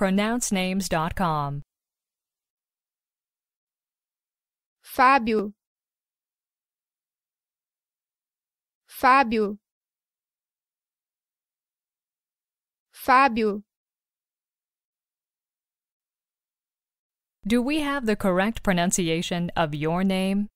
pronouncenames.com. Fábio Fábio Fábio Do we have the correct pronunciation of your name?